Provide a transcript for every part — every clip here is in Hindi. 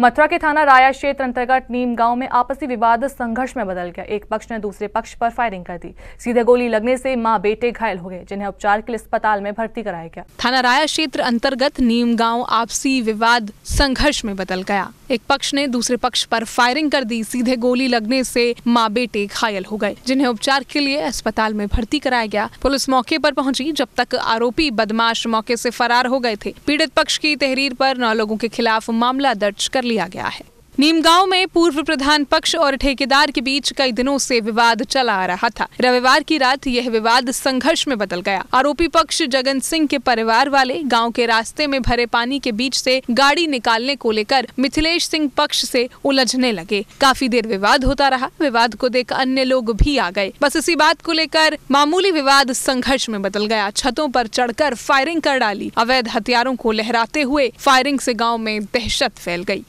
मथुरा के थाना राया क्षेत्र अंतर्गत नीम गांव में आपसी विवाद संघर्ष में बदल गया एक पक्ष ने दूसरे पक्ष पर फायरिंग कर दी सीधे गोली लगने से मां बेटे घायल हो गए जिन्हें उपचार के लिए अस्पताल में भर्ती कराया गया थाना राया क्षेत्र अंतर्गत नीम गाँव आपसी विवाद संघर्ष में बदल गया एक पक्ष ने दूसरे पक्ष पर फायरिंग कर दी सीधे गोली लगने से माँ बेटे घायल हो गए जिन्हें उपचार के लिए अस्पताल में भर्ती कराया गया पुलिस मौके पर पहुंची जब तक आरोपी बदमाश मौके से फरार हो गए थे पीड़ित पक्ष की तहरीर पर नौ लोगों के खिलाफ मामला दर्ज कर लिया गया है नीमगांव में पूर्व प्रधान पक्ष और ठेकेदार के बीच कई दिनों से विवाद चला आ रहा था रविवार की रात यह विवाद संघर्ष में बदल गया आरोपी पक्ष जगन सिंह के परिवार वाले गांव के रास्ते में भरे पानी के बीच से गाड़ी निकालने को लेकर मिथिलेश सिंह पक्ष से उलझने लगे काफी देर विवाद होता रहा विवाद को देख अन्य लोग भी आ गए बस इसी बात को लेकर मामूली विवाद संघर्ष में बदल गया छतों पर चढ़कर फायरिंग कर डाली अवैध हथियारों को लहराते हुए फायरिंग से गाँव में दहशत फैल गयी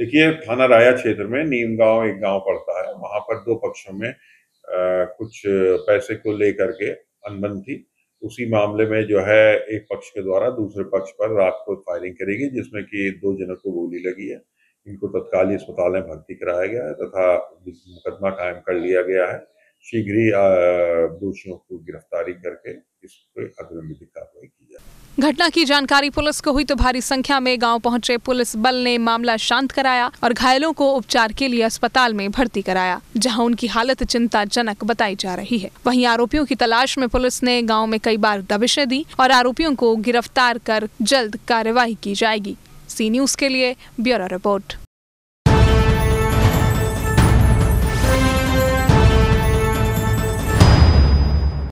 देखिए, थाना राया क्षेत्र में नीमगाँव एक गाँव पड़ता है, वहाँ पर दो पक्षों में आ, कुछ पैसे को लेकर के अनबन थी। उसी मामले में जो है एक पक्ष के द्वारा दूसरे पक्ष पर रात को फायरिंग करेगी जिसमें कि दो जनों को गोली लगी है। इनको तत्काल ही अस्पताल में भर्ती कराया गया है तथा मुकदमा कायम कर लिया गया है। शीघ्र ही दोषियों को गिरफ्तारी करके घटना की जानकारी पुलिस को हुई तो भारी संख्या में गाँव पहुँचे पुलिस बल ने मामला शांत कराया और घायलों को उपचार के लिए अस्पताल में भर्ती कराया जहाँ उनकी हालत चिंताजनक बताई जा रही है वही आरोपियों की तलाश में पुलिस ने गाँव में कई बार दबिशें दी और आरोपियों को गिरफ्तार कर जल्द कार्रवाई की जाएगी सी न्यूज के लिए ब्यूरो रिपोर्ट